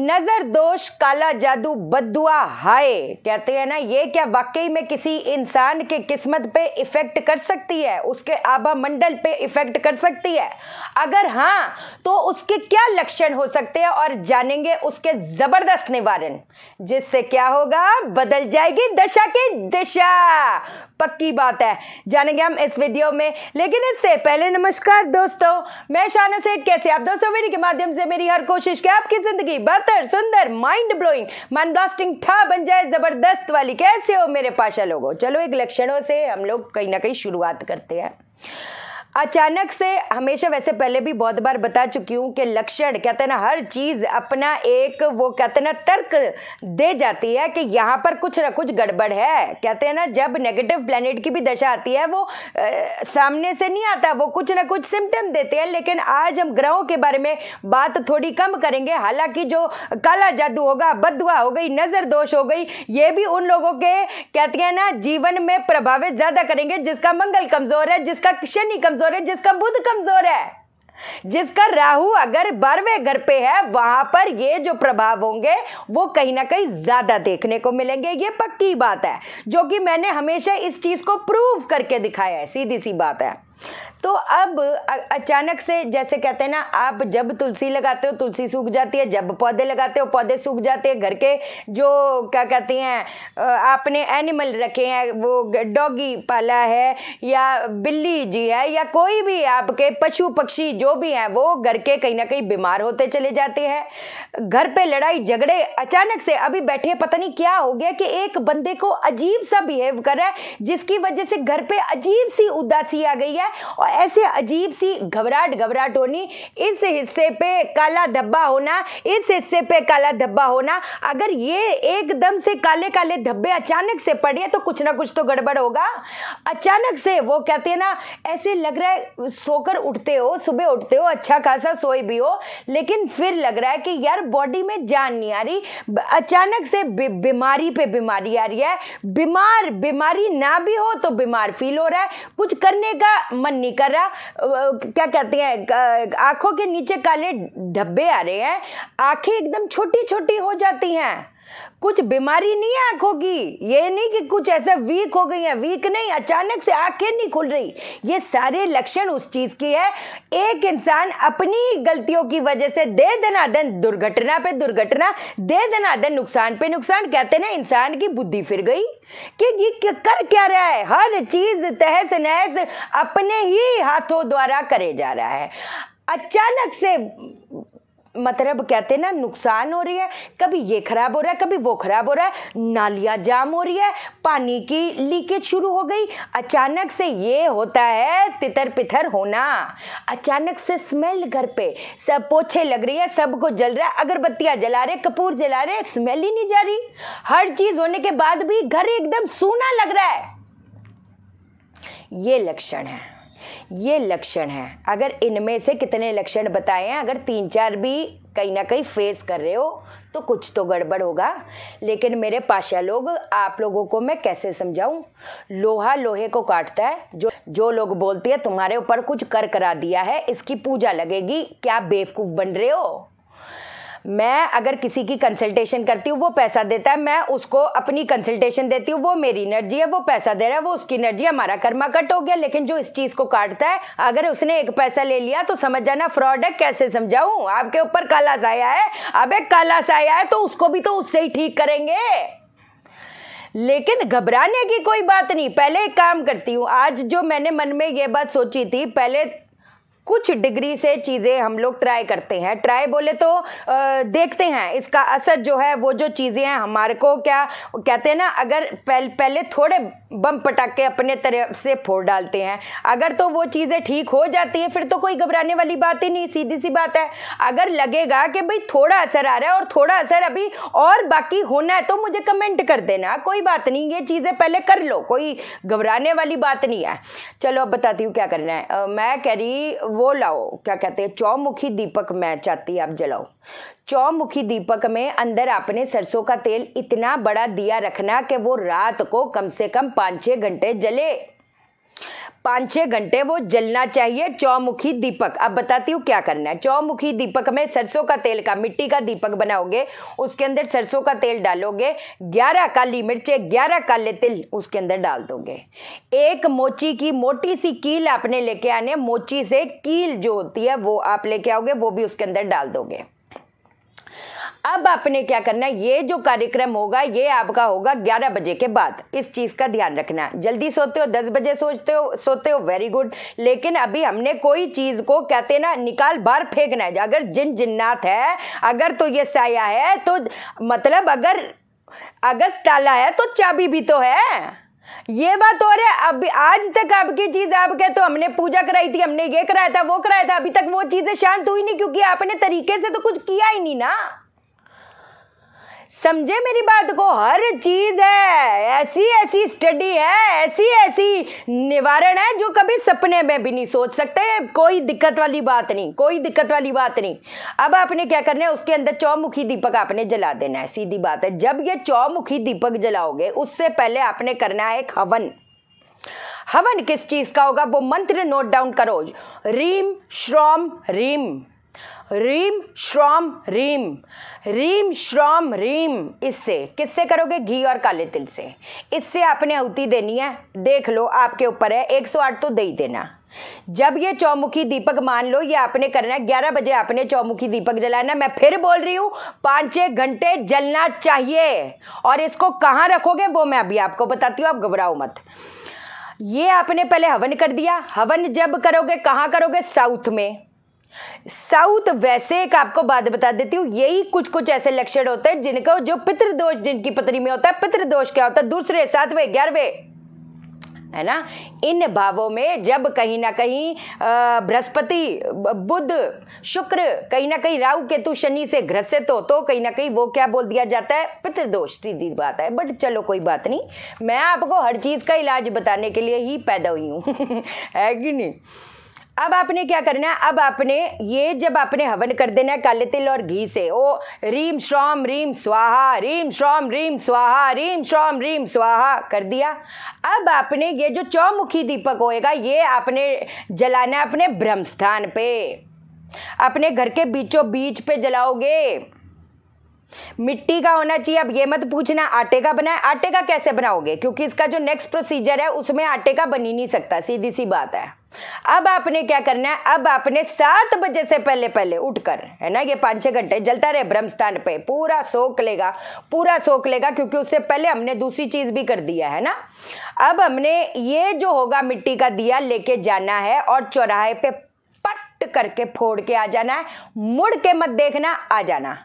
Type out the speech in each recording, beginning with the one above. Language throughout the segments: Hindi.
नजर दोष काला जादू बदुआ हाय कहते हैं ना ये क्या वाकई में किसी इंसान के किस्मत पे इफेक्ट कर सकती है उसके आभा मंडल पे इफेक्ट कर सकती है अगर हाँ तो उसके क्या लक्षण हो सकते हैं और जानेंगे उसके जबरदस्त निवारण जिससे क्या होगा बदल जाएगी दशा की दिशा पक्की बात है जानेंगे हम इस वीडियो में लेकिन इससे पहले नमस्कार दोस्तों मैं शाना सेठ कैसे आप दोस्तों वीडियो के माध्यम से मेरी हर कोशिश की आपकी जिंदगी बद बेहतर सुंदर माइंड ब्लोइंग मन ब्लास्टिंग था बन जाए जबरदस्त वाली कैसे हो मेरे पाशा लोगों चलो एक लक्षणों से हम लोग कहीं ना कहीं शुरुआत करते हैं अचानक से हमेशा वैसे पहले भी बहुत बार बता चुकी हूँ कि लक्षण कहते हैं ना हर चीज़ अपना एक वो कहते हैं ना तर्क दे जाती है कि यहाँ पर कुछ ना कुछ गड़बड़ है कहते हैं ना जब नेगेटिव प्लेनेट की भी दशा आती है वो आ, सामने से नहीं आता वो कुछ ना कुछ सिम्टम देते हैं लेकिन आज हम ग्रहों के बारे में बात थोड़ी कम करेंगे हालांकि जो काला जादू होगा बदुआ हो गई नज़र दोष हो गई ये भी उन लोगों के कहते हैं ना जीवन में प्रभावित ज़्यादा करेंगे जिसका मंगल कमज़ोर है जिसका शनि कमज़ोर कमजोर है जिसका बुध कमजोर है जिसका राहु अगर बारहवें घर पे है वहां पर ये जो प्रभाव होंगे वो कहीं ना कहीं ज्यादा देखने को मिलेंगे ये पक्की बात है जो कि मैंने हमेशा इस चीज को प्रूव करके दिखाया है सीधी सी बात है तो अब अचानक से जैसे कहते हैं ना आप जब तुलसी लगाते हो तुलसी सूख जाती है जब पौधे लगाते हो पौधे सूख जाते हैं घर के जो क्या कहते हैं आपने एनिमल रखे हैं वो डॉगी पाला है या बिल्ली जी है या कोई भी आपके पशु पक्षी जो भी हैं वो घर के कहीं ना कहीं बीमार होते चले जाते हैं घर पे लड़ाई झगड़े अचानक से अभी बैठे पता नहीं क्या हो गया कि एक बंदे को अजीब सा बिहेव कर रहा है जिसकी वजह से घर पे अजीब सी उदासी आ गई है और ऐसे अजीब सी घबराहट घबराहट होनी इस हिस्से पे काला धब्बा होना इस हिस्से पे काला धब्बा होना अगर ये एकदम से काले काले धब्बे अचानक से पड़े तो कुछ ना कुछ तो गड़बड़ होगा अचानक से वो कहते हैं ना ऐसे लग रहा है सोकर उठते हो सुबह उठते हो अच्छा खासा सोए भी हो लेकिन फिर लग रहा है कि यार बॉडी में जान नहीं आ रही अचानक से बीमारी पे बीमारी आ रही है बीमार बीमारी ना भी हो तो बीमार फील हो रहा है कुछ करने का मन नहीं कर कर रहा क्या कहते हैं आंखों के नीचे काले धब्बे आ रहे हैं आंखें एकदम छोटी छोटी हो जाती हैं कुछ बीमारी नहीं है आंखों की ये नहीं कि कुछ ऐसा वीक हो गई है वीक नहीं अचानक से आंखें नहीं खुल रही ये सारे लक्षण उस चीज की है एक इंसान अपनी गलतियों की वजह से दे दनादन दुर्घटना पे दुर्घटना दे दनादन नुकसान पे नुकसान कहते ना इंसान की बुद्धि फिर गई कि ये कर क्या रहा है हर चीज तहस नहस अपने ही हाथों द्वारा करे जा रहा है अचानक से मतलब कहते ना नुकसान हो रही है कभी ये खराब हो रहा है कभी वो खराब हो रहा है नालियाँ जाम हो रही है पानी की लीकेज शुरू हो गई अचानक से ये होता है तितर पितर होना अचानक से स्मेल घर पे सब पोछे लग रही है सबको जल रहा है अगरबत्तियाँ जला रहे कपूर जला रहे स्मेल ही नहीं जा रही हर चीज़ होने के बाद भी घर एकदम सूना लग रहा है ये लक्षण है ये लक्षण हैं अगर इनमें से कितने लक्षण बताए हैं अगर तीन चार भी कहीं ना कहीं फेस कर रहे हो तो कुछ तो गड़बड़ होगा लेकिन मेरे पाशा लोग आप लोगों को मैं कैसे समझाऊं लोहा लोहे को काटता है जो जो लोग बोलती है तुम्हारे ऊपर कुछ कर करा दिया है इसकी पूजा लगेगी क्या बेवकूफ़ बन रहे हो मैं अगर किसी की कंसल्टेशन करती हूँ वो पैसा देता है मैं उसको अपनी कंसल्टेशन देती हूँ वो मेरी एनर्जी है वो पैसा दे रहा है वो उसकी एनर्जी हमारा कर्मा कट हो गया लेकिन जो इस चीज़ को काटता है अगर उसने एक पैसा ले लिया तो समझ जाना फ्रॉड है कैसे समझाऊँ आपके ऊपर काला साया है अब एक काला साया है तो उसको भी तो उससे ही ठीक करेंगे लेकिन घबराने की कोई बात नहीं पहले एक काम करती हूँ आज जो मैंने मन में ये बात सोची थी पहले कुछ डिग्री से चीज़ें हम लोग ट्राई करते हैं ट्राई बोले तो आ, देखते हैं इसका असर जो है वो जो चीज़ें हैं हमारे को क्या कहते हैं ना अगर पहले पहले थोड़े बम पटाखे अपने तरफ से फोड़ डालते हैं अगर तो वो चीज़ें ठीक हो जाती है फिर तो कोई घबराने वाली बात ही नहीं सीधी सी बात है अगर लगेगा कि भाई थोड़ा असर आ रहा है और थोड़ा असर अभी और बाकी होना है तो मुझे कमेंट कर देना कोई बात नहीं ये चीज़ें पहले कर लो कोई घबराने वाली बात नहीं है चलो अब बताती हूँ क्या करना है आ, मैं कह रही वो लाओ क्या कहते हैं चौमुखी दीपक मैं चाहती आप जलाओ चौमुखी दीपक में अंदर आपने सरसों का तेल इतना बड़ा दिया रखना कि वो रात को कम से कम पाँच छः घंटे जले पाँच छः घंटे वो जलना चाहिए चौमुखी दीपक अब बताती हूँ क्या करना है चौमुखी दीपक में सरसों का तेल का मिट्टी का दीपक बनाओगे उसके अंदर सरसों का तेल डालोगे ग्यारह काली मिर्चें ग्यारह काले तिल उसके अंदर डाल दोगे एक मोची की मोटी सी कील आपने लेके आने मोची से कील जो होती है वो आप लेके आओगे वो भी उसके अंदर डाल दोगे अब आपने क्या करना है ये जो कार्यक्रम होगा ये आपका होगा 11 बजे के बाद इस चीज़ का ध्यान रखना जल्दी सोते हो 10 बजे सोचते हो सोते हो वेरी गुड लेकिन अभी हमने कोई चीज़ को कहते ना निकाल बाहर फेंकना है अगर जिन जिन्नात है अगर तो ये साया है तो मतलब अगर अगर ताला है तो चाबी भी तो है ये बात और है अभी आज तक आपकी चीज आप कहते तो हमने पूजा कराई थी हमने ये कराया था वो कराया था अभी तक वो चीजें शांत हुई नहीं क्योंकि आपने तरीके से तो कुछ किया ही नहीं ना समझे मेरी बात को हर चीज है ऐसी ऐसी स्टडी है ऐसी ऐसी निवारण है जो कभी सपने में भी नहीं सोच सकते कोई दिक्कत वाली बात नहीं कोई दिक्कत वाली बात नहीं अब आपने क्या करना है उसके अंदर चौमुखी दीपक आपने जला देना है सीधी बात है जब ये चौमुखी दीपक जलाओगे उससे पहले आपने करना है एक हवन हवन किस चीज का होगा वो मंत्र नोट डाउन करो रीम श्रोम रीम रीम श्रॉम रीम रीम श्रॉम रीम इससे किससे करोगे घी और काले तिल से इससे आपने अवति देनी है देख लो आपके ऊपर है 108 तो दे ही देना जब ये चौमुखी दीपक मान लो ये आपने करना है ग्यारह बजे आपने चौमुखी दीपक जलाना मैं फिर बोल रही हूं पांच छः घंटे जलना चाहिए और इसको कहाँ रखोगे वो मैं अभी आपको बताती हूँ आप घबराओ मत ये आपने पहले हवन कर दिया हवन जब करोगे कहां करोगे साउथ में साउथ वैसे एक आपको बात बता देती हूँ यही कुछ कुछ ऐसे लक्षण होते हैं जिनको जो पितृदोष जिनकी पत्नी में होता है पितृदोष क्या होता है दूसरे सातवें ग्यारहवें है ना इन भावों में जब कहीं ना कहीं बृहस्पति बुध शुक्र कहीं ना कहीं राहु केतु शनि से ग्रसित हो तो कहीं ना कहीं वो क्या बोल दिया जाता है पितृदोष सीधी बात है बट चलो कोई बात नहीं मैं आपको हर चीज़ का इलाज बताने के लिए ही पैदा हुई हूँ है कि नहीं अब आपने क्या करना है अब आपने ये जब आपने हवन कर देना है काले तिल और घी से ओ रीम श्रॉम रीम स्वाहा रीम श्रॉम रीम स्वाहा रीम श्रॉम रीम स्वाहा कर दिया अब आपने ये जो चौमुखी दीपक होएगा ये आपने जलाना है अपने ब्रह्मस्थान पे अपने घर के बीचों बीच पे जलाओगे मिट्टी का होना चाहिए अब ये मत पूछना आटे का बनाए आटे का कैसे बनाओगे क्योंकि इसका जो नेक्स्ट प्रोसीजर है उसमें आटे का बन ही नहीं सकता सीधी सी बात है अब आपने क्या करना है अब आपने सात बजे से पहले पहले उठकर है ना ये पाँच छः घंटे जलता रहे ब्रह्मस्थान पे पूरा सोख लेगा पूरा सोख लेगा क्योंकि उससे पहले हमने दूसरी चीज़ भी कर दिया है ना अब हमने ये जो होगा मिट्टी का दिया लेके जाना है और चौराहे पे पट करके फोड़ के आ जाना है मुड़ के मत देखना आ जाना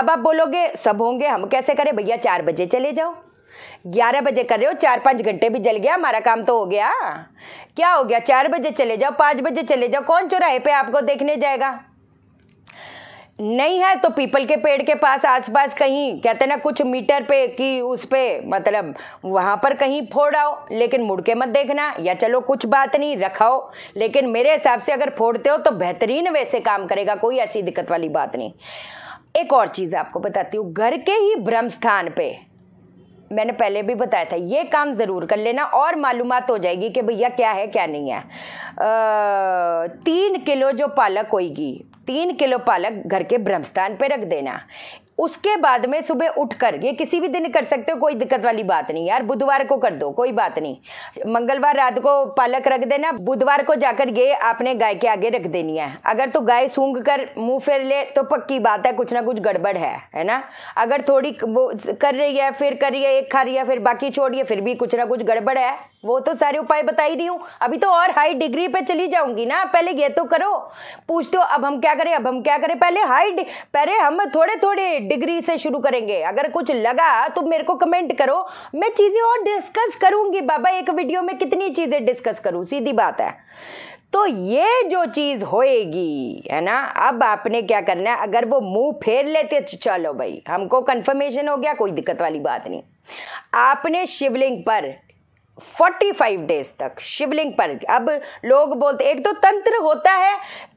अब आप बोलोगे सब होंगे हम कैसे करें भैया चार बजे चले जाओ ग्यारह बजे कर रहे हो चार पाँच घंटे भी जल गया हमारा काम तो हो गया क्या हो गया चार बजे चले जाओ पाँच बजे चले जाओ कौन चौराहे पे आपको देखने जाएगा नहीं है तो पीपल के पेड़ के पास आसपास कहीं कहते ना कुछ मीटर पे कि उस पे मतलब वहाँ पर कहीं फोड़ आओ लेकिन मुड़ के मत देखना या चलो कुछ बात नहीं रखाओ लेकिन मेरे हिसाब से अगर फोड़ते हो तो बेहतरीन वैसे काम करेगा कोई ऐसी दिक्कत वाली बात नहीं एक और चीज़ आपको बताती हूँ घर के ही भ्रम स्थान पे मैंने पहले भी बताया था ये काम ज़रूर कर लेना और मालूम हो जाएगी कि भैया क्या है क्या नहीं है आ, तीन किलो जो पालक होगी तीन किलो पालक घर के ब्रह्मस्थान पे रख देना उसके बाद में सुबह उठकर ये किसी भी दिन कर सकते हो कोई दिक्कत वाली बात नहीं यार बुधवार को कर दो कोई बात नहीं मंगलवार रात को पालक रख देना बुधवार को जाकर ये आपने गाय के आगे रख देनी है अगर तो गाय सूंघ कर मुंह फेर ले तो पक्की बात है कुछ ना कुछ गड़बड़ है है ना अगर थोड़ी वो कर रही है फिर कर रही है एक खा रही है फिर बाकी छोड़िए फिर भी कुछ ना कुछ गड़बड़ है वो तो सारे उपाय बता ही रही हूँ अभी तो और हाई डिग्री पे चली जाऊंगी ना पहले ये तो करो पूछते हो अब हम क्या करें अब हम क्या करें पहले हाई पहले हम थोड़े थोड़े डिग्री से शुरू करेंगे अगर कुछ लगा तो मेरे को कमेंट करो मैं चीज़ें और डिस्कस करूंगी बाबा एक वीडियो में कितनी चीज़ें डिस्कस करूं सीधी बात है तो ये जो चीज होएगी है ना अब आपने क्या करना है अगर वो मुंह फेर लेते तो चलो भाई हमको कंफर्मेशन हो गया कोई दिक्कत वाली बात नहीं आपने शिवलिंग पर 45 डेज तक शिवलिंग पर अब लोग बोलते एक तो तंत्र होता है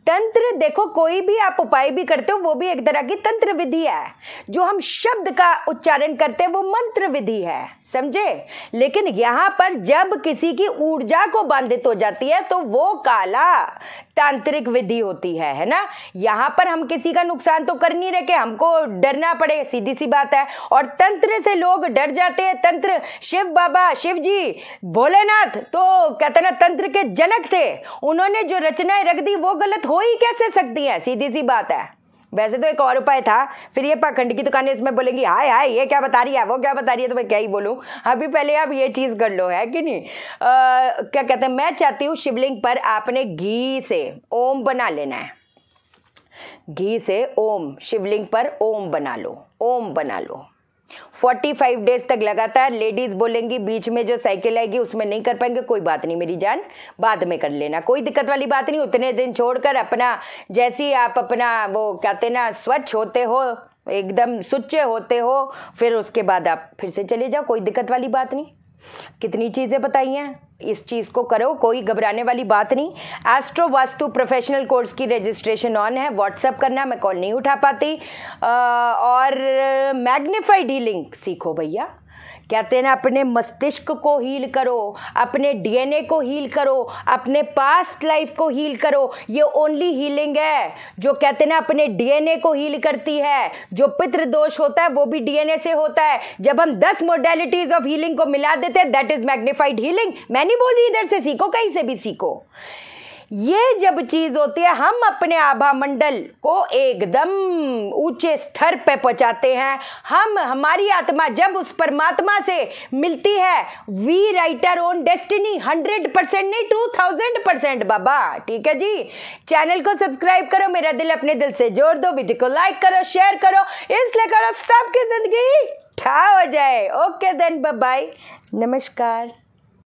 तंत्र देखो कोई भी आप उपाय भी करते हो वो भी एक तरह की तंत्र विधि है जो हम शब्द का उच्चारण करते हैं वो मंत्र विधि है समझे लेकिन यहां पर जब किसी की ऊर्जा को बाधित हो जाती है तो वो काला तांत्रिक विधि होती है है ना यहाँ पर हम किसी का नुकसान तो कर नहीं रहे हमको डरना पड़े सीधी सी बात है और तंत्र से लोग डर जाते हैं तंत्र शिव बाबा शिव जी भोलेनाथ तो कहते ना तंत्र के जनक थे उन्होंने जो रचनाएं रख दी वो गलत हो ही कैसे सकती है सीधी सी बात है वैसे तो एक और उपाय था फिर ये पाखंड की दुकानें इसमें बोलेंगी हाय हाय ये क्या बता रही है वो क्या बता रही है तो मैं क्या ही बोलूँ अभी पहले आप ये चीज़ कर लो है कि नहीं आ, क्या कहते हैं मैं चाहती हूँ शिवलिंग पर आपने घी से ओम बना लेना है घी से ओम शिवलिंग पर ओम बना लो ओम बना लो 45 डेज तक लगातार लेडीज बोलेंगी बीच में जो साइकिल आएगी उसमें नहीं कर पाएंगे कोई बात नहीं मेरी जान बाद में कर लेना कोई दिक्कत वाली बात नहीं उतने दिन छोड़कर अपना जैसी आप अपना वो कहते ना स्वच्छ होते हो एकदम सुच्चे होते हो फिर उसके बाद आप फिर से चले जाओ कोई दिक्कत वाली बात नहीं कितनी चीज़ें बताई हैं इस चीज़ को करो कोई घबराने वाली बात नहीं एस्ट्रो वास्तु प्रोफेशनल कोर्स की रजिस्ट्रेशन ऑन है व्हाट्सअप करना मैं कॉल नहीं उठा पाती और मैग्नीफाइड हीलिंग सीखो भैया कहते हैं ना अपने मस्तिष्क को हील करो अपने डीएनए को हील करो अपने पास्ट लाइफ को हील करो ये ओनली हीलिंग है जो कहते हैं ना अपने डीएनए को हील करती है जो पितृ दोष होता है वो भी डीएनए से होता है जब हम दस मोडेलिटीज ऑफ हीलिंग को मिला देते हैं दैट इज मैग्निफाइड हीलिंग मैं नहीं बोल रही इधर से सीखो कहीं से भी सीखो ये जब चीज़ होती है हम अपने आभा मंडल को एकदम ऊंचे स्तर पर पहुंचाते हैं हम हमारी आत्मा जब उस परमात्मा से मिलती है we write our own destiny hundred percent नहीं टू थाउजेंड परसेंट बाबा ठीक है जी चैनल को सब्सक्राइब करो मेरा दिल अपने दिल से जोड़ दो वीडियो को लाइक करो शेयर करो इसलिए करो सबकी जिंदगी ठा हो जाए ओके देन बाय नमस्कार